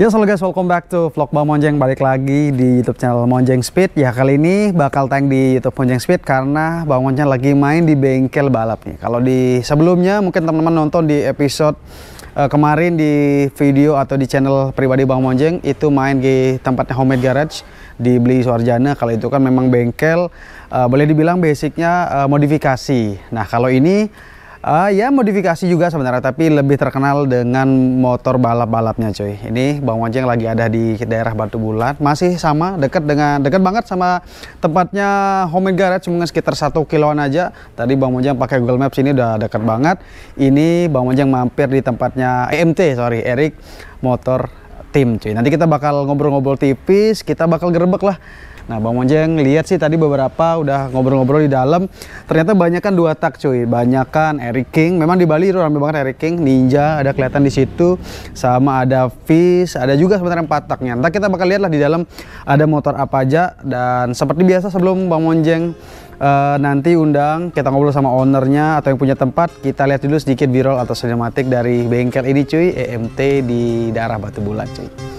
Ya yes, guys, welcome back to vlog Bang Monjeng Balik lagi di YouTube channel Monjeng Speed Ya kali ini bakal tayang di YouTube Monjeng Speed Karena Bang Monjeng lagi main di bengkel balap nih Kalau di sebelumnya mungkin teman-teman nonton di episode uh, kemarin di video atau di channel pribadi Bang Monjeng itu main di tempatnya Homemade Garage di Beli Suarjana kalau itu kan memang bengkel uh, boleh dibilang basicnya uh, modifikasi nah kalau ini Uh, ya modifikasi juga sebenarnya tapi lebih terkenal dengan motor balap-balapnya cuy. Ini Bang Wanceng lagi ada di daerah Batu Bulat, masih sama dekat dengan dekat banget sama tempatnya Homemade Garage cuma sekitar satu kiloan aja. Tadi Bang Wanceng pakai Google Maps ini udah dekat banget. Ini Bang Wanceng mampir di tempatnya e MT, sorry, Erik motor tim cuy. Nanti kita bakal ngobrol-ngobrol tipis, kita bakal gerbek lah Nah, Bang Monjeng lihat sih tadi beberapa udah ngobrol-ngobrol di dalam. Ternyata banyak kan dua tak cuy, banyak kan Eric King. Memang di Bali itu ramai banget Eric King, Ninja ada kelihatan di situ, sama ada Fish, ada juga sebenarnya empat taknya. Nanti kita bakal lihat lah di dalam ada motor apa aja dan seperti biasa sebelum Bang Monjeng uh, eh, nanti undang kita ngobrol sama ownernya atau yang punya tempat kita lihat dulu sedikit viral atau sinematik dari bengkel ini cuy EMT di daerah Batu Bulan cuy.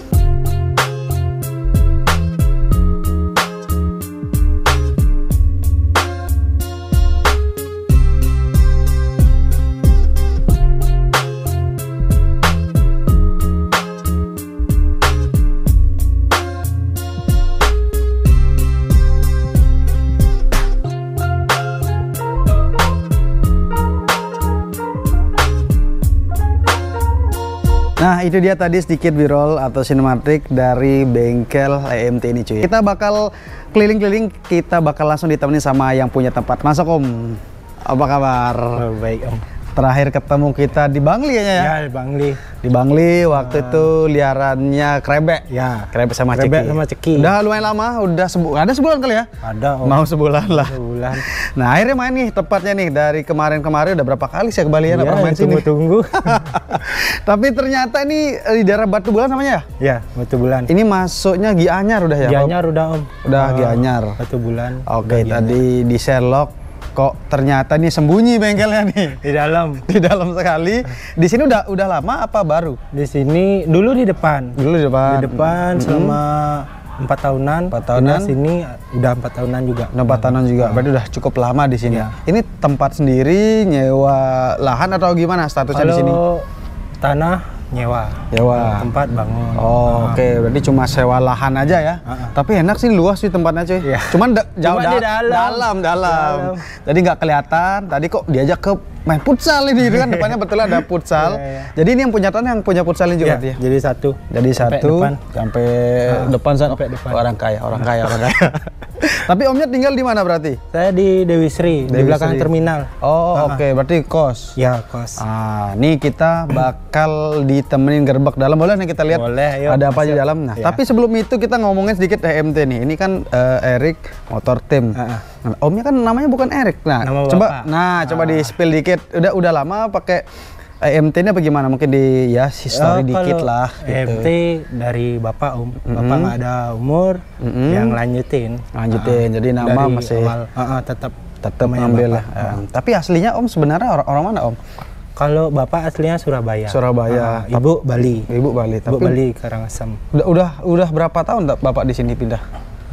Nah itu dia tadi sedikit birol atau sinematik dari bengkel EMT ini cuy Kita bakal keliling-keliling, kita bakal langsung ditemani sama yang punya tempat Masuk om, apa kabar? Oh, baik om Terakhir ketemu kita di Bangli ya? Ya, ya di Bangli Di Bangli waktu ah. itu liarannya krebek Ya Krebek sama krebek Ceki sama Ceki Udah lumayan lama, udah sebu ada sebulan kali ya? Ada om Mau sebulan lah Sebulan Nah akhirnya main nih tepatnya nih dari kemarin-kemarin udah berapa kali sih ke Bali ya? Iya, main tunggu-tunggu Tapi ternyata ini eh, di daerah Batu Bulan namanya ya? Ya, Batu Bulan. Ini masuknya Gianyar udah ya? Gianyar udah Om. Udah oh, ah, Gianyar. Batu Bulan. Oke, okay, tadi di Selok kok ternyata ini sembunyi bengkelnya nih di dalam di dalam sekali di sini udah udah lama apa baru di sini dulu di depan dulu di depan di depan mm -hmm. selama empat tahunan empat tahunan di sini udah empat tahunan juga empat tahunan juga berarti udah cukup lama di sini ya. ini tempat sendiri nyewa lahan atau gimana statusnya Halo, di sini tanah nyewa nyewa tempat bangun oh, oke okay. Ah. berarti cuma sewa lahan aja ya uh -uh. tapi enak sih luas sih tempatnya cuy yeah. cuman jauh cuma da dalam dalam dalam, dalam. jadi nggak kelihatan tadi kok diajak ke main futsal ini gitu kan depannya betul ada futsal. yeah, yeah. Jadi ini yang punya tanah yang punya futsalnya juga yeah. Iya, ya? Jadi satu. Jadi sampai satu depan. sampai nah, depan sana sampai depan. Orang kaya, orang kaya, orang kaya. Tapi omnya tinggal di mana berarti? Saya di Dewi Sri, Dewi di belakang Sri. terminal. Oh, ah, ah. oke, okay. berarti kos. Ya, kos. Ah, nih kita bakal ditemenin gerbek dalam. Boleh nih kita lihat Boleh, yuk. ada apa di dalam. Nah, ya. tapi sebelum itu kita ngomongin sedikit HMT e nih. Ini kan uh, eh, Erik motor tim. Uh ah, -huh. Nah, omnya kan namanya bukan Erik. Nah, Nama coba bapak. nah ah. coba di spill dikit. Udah udah lama pakai eh, MT-nya apa gimana? Mungkin di ya history eh, oh, dikit lah. Gitu. dari bapak um, mm-hmm. ada umur mm-hmm. yang lanjutin. Lanjutin. Nah, jadi nama dari masih awal, uh, ah, uh, ah, tetap tetap ngambil lah. Uh. tapi aslinya om sebenarnya orang orang mana om? Kalau bapak aslinya Surabaya. Surabaya. Uh, ibu Bali. Ibu Bali. Tapi ibu Bali Karangasem. Udah udah udah berapa tahun bapak di sini pindah?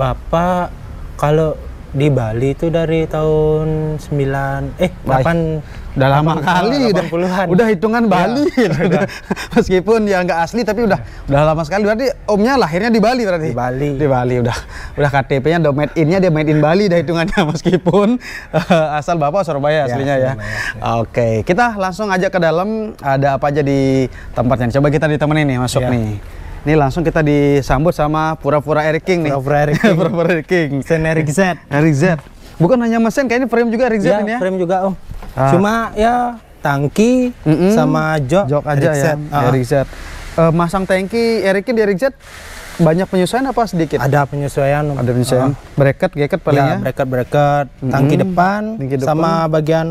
Bapak kalau di Bali itu dari tahun 9 eh Baik. 8 udah lama 80, kali udah udah hitungan ya, Bali udah. meskipun ya nggak asli tapi udah iya. udah lama sekali berarti omnya lahirnya di Bali berarti di Bali di Bali udah udah KTP-nya udah made in-nya dia made in Bali dah hitungannya meskipun uh, asal bapak Surabaya iya, aslinya ya, ya. oke okay. kita langsung aja ke dalam ada apa aja di tempatnya coba kita ditemenin nih masuk ya. nih ini langsung kita disambut sama pura-pura Eric King nih. Pura-pura Eric King. pura-pura Eric King. Sen Eric Z. Eric Z. Bukan hanya mesin, kayaknya frame juga Eric Z ya, ini ya. frame juga om. Ah. Cuma ya tangki mm -mm. sama jok, jok aja Eric Z. ya. Ah. Eric Z. Uh, masang tangki Eric King di Eric Z banyak penyesuaian apa sedikit? Ada penyesuaian. Ada penyesuaian. Uh, bracket, bracket palingnya. Ya, bracket, bracket, tangki mm -hmm. depan, tangki depan sama bagian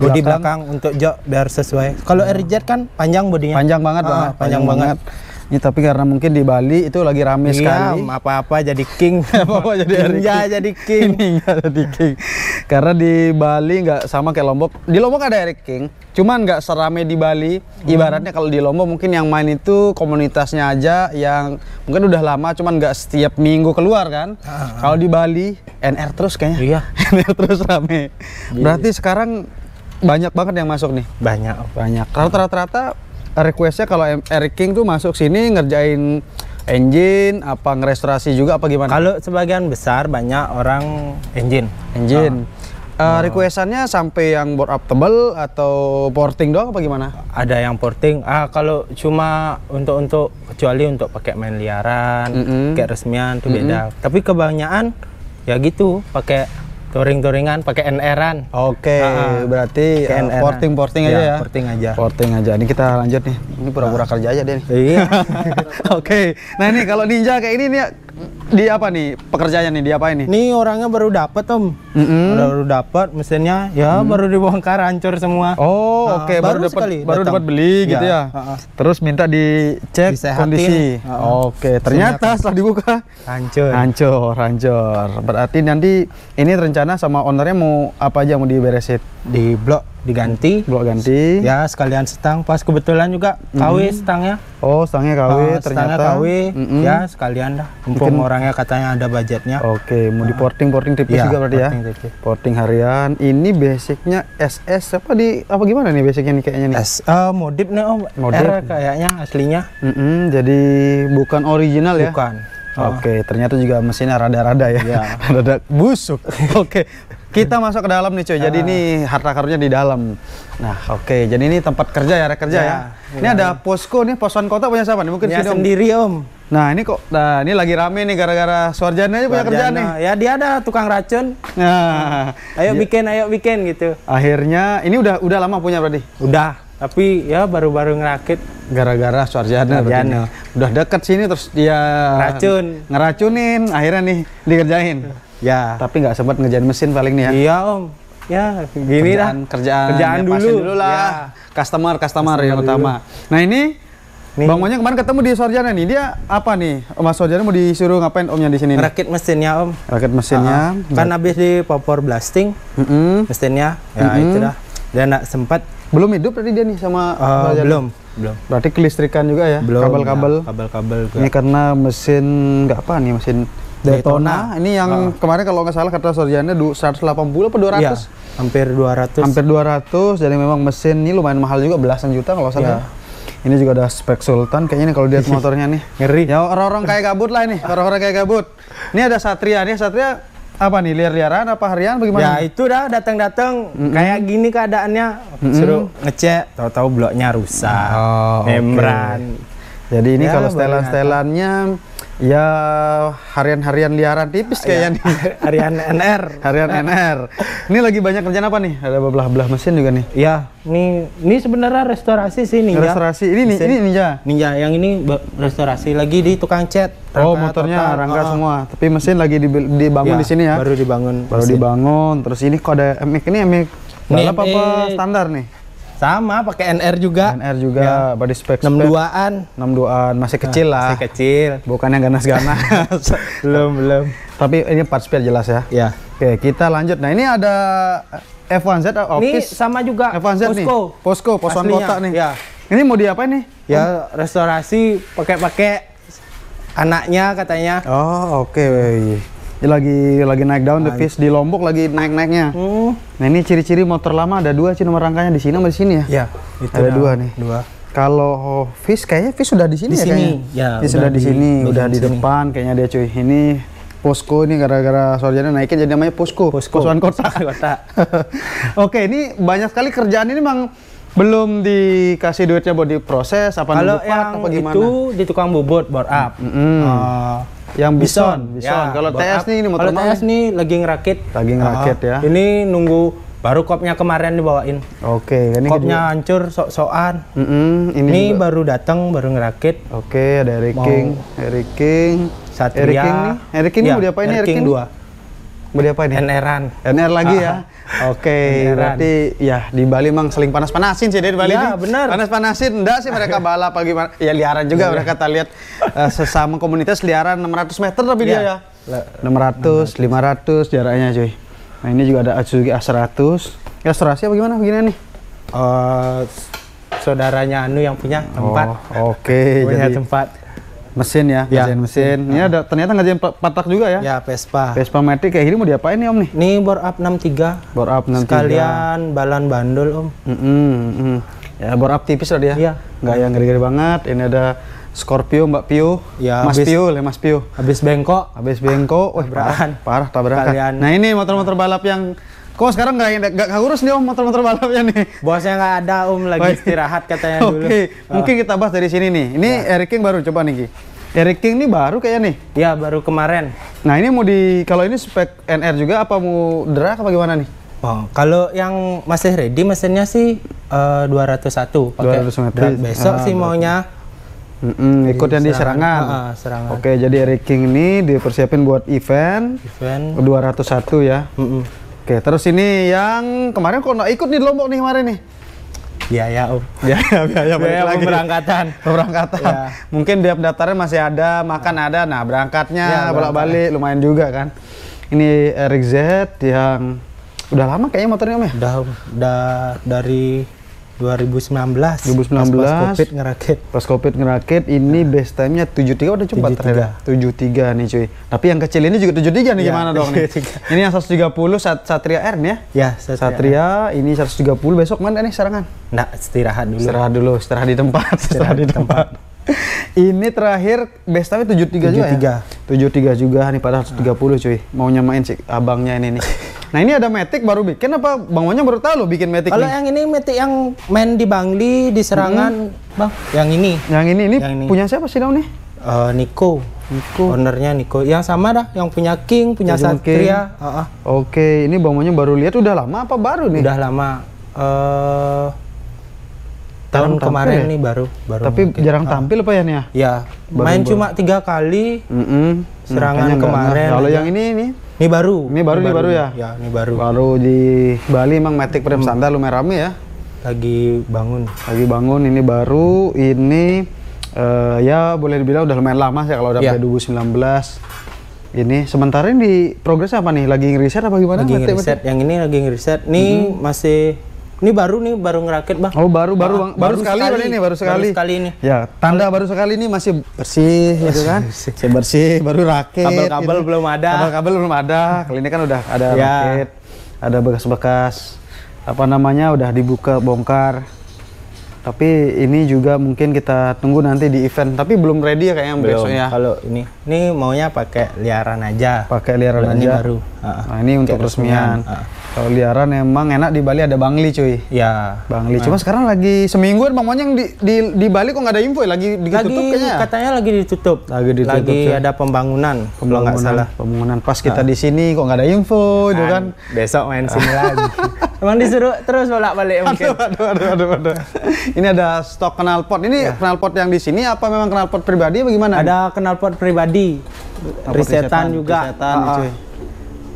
bodi belakang. untuk jok biar sesuai. Kalau Eric Z kan panjang bodinya. Panjang banget, ah, panjang, panjang banget. banget. Ya, tapi karena mungkin di Bali itu lagi rame iya, sekali. Um, apa-apa jadi king. apa-apa jadi Ninja jadi king. jadi king. karena di Bali nggak sama kayak Lombok. Di Lombok ada Eric King, cuman nggak serame di Bali. Hmm. Ibaratnya kalau di Lombok mungkin yang main itu komunitasnya aja yang mungkin udah lama cuman nggak setiap minggu keluar kan. Uh-huh. Kalau di Bali NR terus kayaknya. Iya. NR terus rame. Iya, iya. Berarti sekarang banyak banget yang masuk nih. Banyak. Banyak. Rata-rata requestnya kalau Eric King tuh masuk sini ngerjain engine apa ngerestorasi juga apa gimana? Kalau sebagian besar banyak orang engine. Engine. Oh. Uh, requestannya sampai yang board up tebel atau porting doang apa gimana? Ada yang porting. Ah kalau cuma untuk untuk kecuali untuk pakai main liaran, mm -hmm. kayak resmian itu mm -hmm. beda. Tapi kebanyakan ya gitu pakai touring-touringan pakai NR-an. Oke, okay, uh, ah. berarti eh, porting porting ya, aja ya. Porting aja. Porting aja. Ini kita lanjut nih. Ini pura-pura nah. kerja aja deh. Iya. Oke. Okay. Nah, ini kalau ninja kayak ini nih di apa nih pekerjaannya nih di apa ini? Nih orangnya baru dapat om, mm -hmm. baru, baru dapat mesinnya, ya mm. baru dibongkar hancur semua. Oh uh, oke okay. baru, baru dapat baru dapat beli ya. gitu ya. Uh -uh. Terus minta dicek kondisi. Uh -uh. Oke okay. ternyata setelah dibuka hancur. Hancur hancur. Berarti nanti ini rencana sama ownernya mau apa aja mau diberesin? Di blok diganti blok ganti ya sekalian setang pas kebetulan juga KW mm. Mm-hmm. setangnya oh setangnya KW uh, ah, ternyata setangnya KW mm -mm. ya sekalian dah mumpung Mungkin... orangnya katanya ada budgetnya oke okay, mau ah. di porting porting tipis ya, juga berarti ya tipis. porting harian ini basicnya SS apa di apa gimana nih basicnya nih kayaknya nih S uh, modif nih om modif kayaknya aslinya mm -mm, jadi bukan original bukan. ya bukan Oke, okay, ternyata juga mesinnya rada-rada ya. ya. Rada busuk. Oke. Okay. Kita masuk ke dalam nih cuy. Jadi ah. ini harta karunnya di dalam. Nah, oke. Okay. Jadi ini tempat kerja ya, kerja ya. ya. Iya. Ini ada posko nih, poson kota punya siapa nih? Mungkin ya, sini, sendiri Om. Nah, ini kok nah ini lagi rame nih gara-gara Suarjana aja punya kerjaan nih. Ya, dia ada tukang racun. Nah, ah. ayo ya. bikin, ayo bikin gitu. Akhirnya ini udah udah lama punya berarti. Udah tapi ya baru-baru ngerakit gara-gara Suarjana udah deket sini terus dia racun ngeracunin akhirnya nih dikerjain Ya. Tapi nggak sempat ngejalan mesin paling nih ya. Iya om. Ya gini kerjaan, lah. Kerjaan kerjaan ya, dulu. dulu lah. Ya. Customer, customer, customer yang dulu. utama. Nah ini Nih. Bang Onya kemarin ketemu di Sorjana nih. Dia apa nih? Mas Sorjana mau disuruh ngapain Omnya di sini? Rakit mesinnya Om. Rakit mesinnya. Uh, kan habis di popor blasting. Mm -hmm. Mesinnya. Ya mm -hmm. itu dah. Dia nggak sempat. Belum hidup tadi dia nih sama uh, belum. Belum. Berarti kelistrikan juga ya? Belum. Kabel-kabel. Kabel-kabel. Ya, kabel -kabel ini karena mesin nggak apa nih mesin Daytona. Daytona. Ini yang uh. kemarin kalau nggak salah kata Sorjana 180 apa 200? Ya, hampir 200. Hampir 200. Jadi memang mesin ini lumayan mahal juga belasan juta kalau salah. Iya. Ya. Ini juga ada spek Sultan kayaknya ini kalau dia motornya nih. Ngeri. Ya orang-orang kayak gabut lah ini, orang-orang kayak gabut. Ini ada Satria nih, Satria apa nih liar-liaran apa harian bagaimana? Ya itu dah datang-datang mm -mm. kayak gini keadaannya mm -mm. suruh ngecek tahu-tahu bloknya rusak. Oh, membran. Okay. Jadi ini ya, kalau setelan-setelannya Ya harian-harian liaran tipis kayaknya iya. nih. harian NR. harian NR. Ini lagi banyak kerjaan apa nih? Ada belah-belah mesin juga nih. Ya, ini ini sebenarnya restorasi sih Ninja. Restorasi. Ini nih, ini Ninja. Ninja yang ini restorasi lagi di tukang cat. Oh, rangka, oh, motornya total. rangka oh. semua. Tapi mesin lagi dibangun ya, di sini ya. Baru dibangun. Baru mesin. dibangun. Terus ini kok ada MX ini MX balap apa standar nih? Sama, pakai NR juga. NR juga, ya. body spec. 62-an. 62-an, masih nah, kecil lah. Masih kecil. Bukan yang ganas-ganas. belum, belum. Tapi ini parts spare jelas ya. ya Oke, kita lanjut. Nah, ini ada F1Z Ini sama juga F1Z Posco. nih. Posco, poson kota nih. Ya. Ini mau diapain nih? Ya, restorasi pakai-pakai anaknya katanya. Oh, oke. Okay lagi lagi naik down the fish di Lombok lagi naik naiknya. Hmm. Oh. Nah ini ciri-ciri motor lama ada dua sih nomor rangkanya di sini sama di sini ya. Iya. Ada dua nih. Dua. Kalau fish kayaknya fish sudah di sini ya sini. kayaknya. Ya, fish sudah di, di sini, sudah di, di depan sini. kayaknya dia cuy. Ini posko ini gara-gara Sorjana naikin jadi namanya posko. Posko. Posuan kota. kota. Oke ini banyak sekali kerjaan ini memang belum dikasih duitnya buat diproses apa nunggu apa gimana? itu di tukang bubut bor up. Mm -hmm. uh, yang Bison. Bison. Ya, kalau TS nih ini motor Kalau TS nih lagi ngerakit. Lagi ngerakit uh, ya. Ini nunggu baru kopnya kemarin dibawain. Oke, ini kopnya kedua. hancur sok-sokan. Mm -hmm, ini, ini baru datang, baru ngerakit. Oke, ada Eric King, Eric King, Satria. Eric King nih, Eric King ya, udah ini iya, Eric King? Dua. Beli apa ini? NR-an. NR lagi ya. Ah, ah. Oke, okay, berarti ya di Bali memang seling panas-panasin sih di Bali. Ya, benar. Panas-panasin enggak sih mereka balap gimana? ya liaran juga iya, iya. mereka ya. lihat uh, sesama komunitas liaran 600 meter tapi ya. dia ya. 600, 600, 500 jaraknya cuy. Nah, ini juga ada Suzuki A100. Ya, apa gimana begini nih? Uh, saudaranya Anu yang punya tempat. Oh, Oke, okay, punya jadi tempat mesin ya, ya. ngerjain mesin. Hmm. Ini ah. ada ternyata ngerjain patak juga ya. Ya, Vespa. Vespa Matic kayak gini mau diapain nih Om nih? Ini bor up 63. Bor up 63. Sekalian balan bandul Om. Mm -mm, mm. Ya, bor up tipis tadi dia. Iya. Enggak yang gede-gede banget. Ini ada Scorpio Mbak Piu. Ya, Mas Piu Pio, le Mas Piu. Habis bengkok, habis bengkok, wah parah, parah tabrakan. Nah, ini motor-motor balap yang Kok sekarang nggak nggak ngurus nih om motor-motor balapnya nih? Bosnya nggak ada om lagi istirahat katanya dulu. Oke, oh. mungkin kita bahas dari sini nih. Ini ya. Eric King baru coba nih Ki. Eric King ini baru kayaknya nih. Ya baru kemarin. Nah ini mau di kalau ini spek NR juga apa mau drag apa gimana nih? Oh, kalau yang masih ready mesinnya sih uh, 201 Okay. 200 meter. besok ah, sih berarti. maunya Mm -mm, ikut yang di serangan. Uh, serangan. Oke, jadi Eric King ini dipersiapin buat event. Event. 201 ya. Mm -mm. Oke, terus ini yang kemarin kok nggak ikut nih di Lombok nih kemarin nih? Ya ya, Biaya, biaya, biaya lagi. pemberangkatan. Pemberangkatan. Ya. Mungkin dia pendaftaran masih ada, makan ya. ada. Nah, berangkatnya ya, bolak-balik lumayan juga kan. Ini rx Z yang udah lama kayaknya motornya Om ya? Udah, udah dari 2019. 2019. Pas, Covid ngerakit. Pas Covid ngerakit ini nah. base time-nya 73 udah cepat 73. 73 nih cuy. Tapi yang kecil ini juga 73 nih ya, gimana 73. dong nih? Ini yang 130 Sat Satria R nih ya? Ya, Satria. Satria ini 130 besok mana nih serangan? Nah, istirahat dulu. Istirahat dulu, istirahat di tempat, istirahat, di tempat. ini terakhir best time 73, 73 juga ya? 73 juga nih padahal 130 cuy. Mau nyamain sih abangnya ini nih. Nah ini ada Matic baru bikin apa Bang Wonyong baru tahu lo bikin Matic Kalau yang ini Matic yang main di Bangli di serangan hmm. Bang, yang ini. Yang ini ini, yang ini. punya siapa sih Daun nih? Uh, eh, Niko. Niko. Ownernya Niko. Yang sama dah, yang punya King, punya Jujun Satria. King. Uh -uh. Oke, ini Bang Wonyong baru lihat udah lama apa baru nih? Udah lama. Uh, tahun tampil kemarin ya? nih baru baru tapi mungkin. jarang tampil apa ya nih ya, ya main baru cuma tiga kali mm -mm. serangan Makanya kemarin kalau yang ini ini ini baru. Ini baru, ini, baru, ya. Ya, ini baru. Baru di Bali emang Matic Prem hmm. Standar lumayan rame ya. Lagi bangun. Lagi bangun. Ini baru. Ini uh, ya boleh dibilang udah lumayan lama sih kalau udah ya. 2019 ini sementara ini di progres apa nih lagi ngeriset apa gimana lagi ngeriset yang ini lagi ngeriset nih -hmm. masih ini baru nih, baru ngerakit bang. Oh baru baru bang, baru, baru sekali, sekali ini, baru sekali. Baru sekali ini. Ya, tanda baru sekali ini masih bersih, gitu kan? Bersih. Masih bersih, baru rakit. Kabel-kabel gitu. belum ada. Kabel-kabel belum ada. Kali ini kan udah ada ya. rakit, ada bekas-bekas apa namanya udah dibuka bongkar. Tapi ini juga mungkin kita tunggu nanti di event. Tapi belum ready ya kayaknya belum. besoknya. Kalau ini, ini maunya pakai liaran aja. Pakai liaran aja. Ini baru. nah ini untuk resmian. resmian. Uh. Kalau liaran emang enak di Bali ada Bangli cuy. Ya. Bangli. Nah. Cuma sekarang lagi semingguan Bang Monyang di, di, di Bali kok nggak ada info ya? lagi ditutup lagi, kayaknya. Ya? Katanya lagi ditutup. Lagi ditutup. Lagi cuy. ada pembangunan, pembangunan kalau nggak salah. Pembangunan. Pas kita nah. di sini kok nggak ada info, gitu nah, itu kan. Besok main nah. sini lagi. Emang disuruh terus bolak balik mungkin. Aduh, aduh, aduh, aduh, aduh. Ini ada stok knalpot. Ini ya. knalpot yang di sini apa memang knalpot pribadi bagaimana? Ada knalpot pribadi. Risetan risetan juga. Resetan, uh, ah, ah. cuy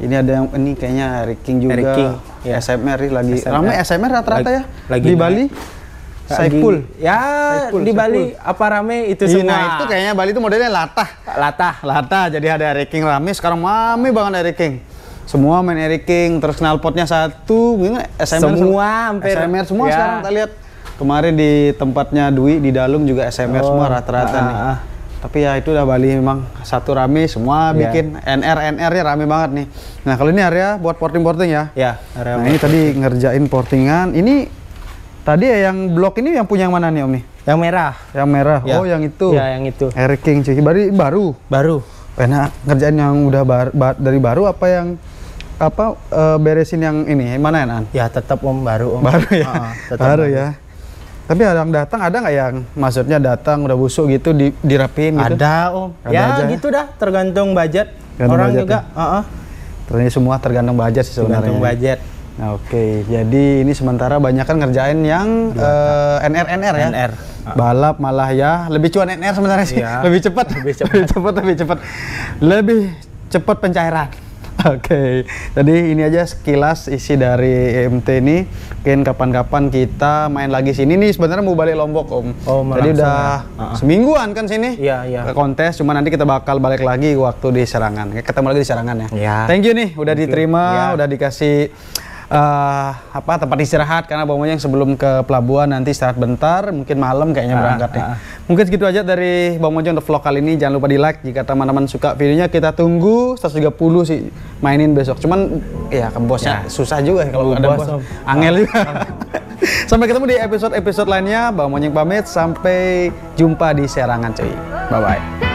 ini ada yang ini kayaknya Eric King juga. Eric King, ya. SMR lagi SMR. ramai SMR rata-rata ya lagi di ya, Bali. Saiful Ya, Saipul, di Bali Saipul. apa rame itu iya, semua. Nah, itu kayaknya Bali itu modelnya latah. Latah. Latah. Jadi ada Eric King rame, sekarang mami banget Eric King. Semua main Eric King, terus knalpotnya satu, SMR semua hampir. SMR semua ya. sekarang kita lihat. Kemarin di tempatnya Dwi di Dalung juga SMR oh, semua rata-rata nah, nih. Ah. ah tapi ya itu udah Bali memang satu rame semua yeah. bikin NR NR nya rame banget nih nah kalau ini area buat porting porting ya ya yeah, nah ini tadi ngerjain portingan ini tadi ya yang blok ini yang punya yang mana nih om nih yang merah yang merah yeah. oh yang itu ya yeah, yang itu Eric King cuy baru baru baru enak ngerjain yang udah bar, bar, dari baru apa yang apa e, beresin yang ini mana enak ya tetap om baru om baru ya uh, tetap baru ya tapi ada yang datang ada nggak yang maksudnya datang udah busuk gitu di, dirapin gitu? Ada om. Ada ya aja. Ya. gitu dah tergantung budget tergantung orang budget juga. Ya? Uh -uh. Ternyata semua tergantung budget sih sebenarnya. Tergantung budget. Nah, Oke, okay. jadi ini sementara banyak kan ngerjain yang uh, eh, NR NR ya. NR. Balap malah ya lebih cuan NR sebenarnya sih. Iya. Lebih cepat. lebih cepat. Lebih cepat. Lebih cepat pencairan. Oke, jadi ini aja sekilas isi dari e MT ini. Mungkin kapan-kapan kita main lagi sini nih. Sebenarnya mau balik Lombok Om. Oh, Jadi udah ya. Uh-huh. semingguan kan sini. Iya iya. Ke kontes, cuma nanti kita bakal balik lagi waktu di Serangan. Ketemu lagi di Serangan ya. Iya. Thank you nih, udah Thank diterima, ya. udah dikasih uh, apa tempat istirahat karena bawa yang sebelum ke pelabuhan nanti istirahat bentar mungkin malam kayaknya ah, berangkatnya. uh, uh. Mungkin segitu aja dari Bang untuk vlog kali ini jangan lupa di like jika teman-teman suka videonya kita tunggu 130 sih mainin besok. Cuman ya ke bosnya ya. susah juga ya kalau ada bos. Angel juga. sampai ketemu di episode-episode lainnya Bang pamit sampai jumpa di Serangan cuy. Bye bye.